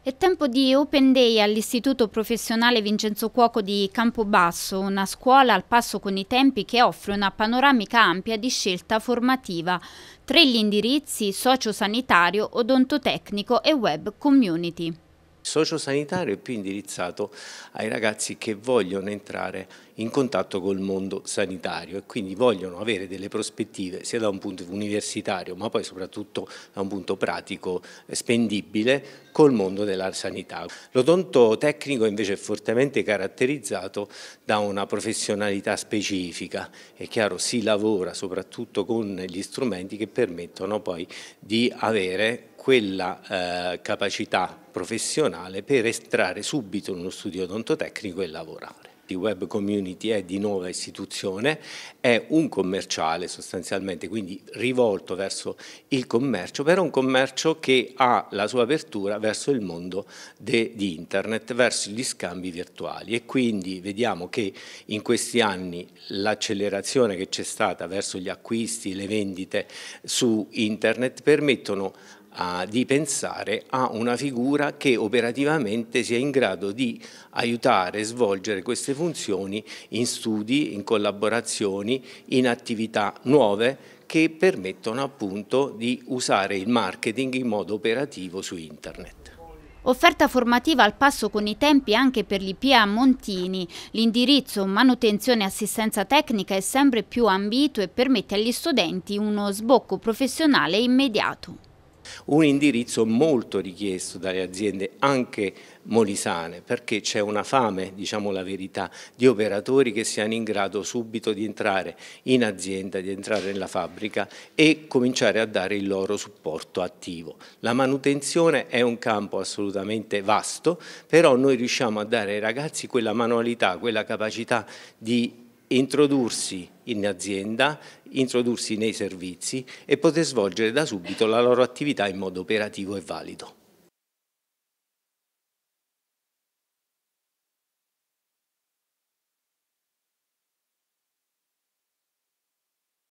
È tempo di Open Day all'Istituto Professionale Vincenzo Cuoco di Campobasso, una scuola al passo con i tempi che offre una panoramica ampia di scelta formativa. Tre gli indirizzi, socio-sanitario, odontotecnico e web community sociosanitario è più indirizzato ai ragazzi che vogliono entrare in contatto col mondo sanitario e quindi vogliono avere delle prospettive sia da un punto universitario ma poi soprattutto da un punto pratico eh, spendibile col mondo della sanità. L'odonto tecnico invece è fortemente caratterizzato da una professionalità specifica, è chiaro si lavora soprattutto con gli strumenti che permettono poi di avere quella eh, capacità professionale per estrarre subito uno studio odontotecnico e lavorare. Il web community è di nuova istituzione, è un commerciale sostanzialmente, quindi rivolto verso il commercio, però un commercio che ha la sua apertura verso il mondo de, di internet, verso gli scambi virtuali e quindi vediamo che in questi anni l'accelerazione che c'è stata verso gli acquisti, le vendite su internet permettono di pensare a una figura che operativamente sia in grado di aiutare a svolgere queste funzioni in studi, in collaborazioni, in attività nuove che permettono appunto di usare il marketing in modo operativo su internet. Offerta formativa al passo con i tempi anche per l'IPA Montini. L'indirizzo manutenzione e assistenza tecnica è sempre più ambito e permette agli studenti uno sbocco professionale immediato un indirizzo molto richiesto dalle aziende anche molisane perché c'è una fame, diciamo la verità, di operatori che siano in grado subito di entrare in azienda, di entrare nella fabbrica e cominciare a dare il loro supporto attivo. La manutenzione è un campo assolutamente vasto, però noi riusciamo a dare ai ragazzi quella manualità, quella capacità di introdursi in azienda, introdursi nei servizi e poter svolgere da subito la loro attività in modo operativo e valido.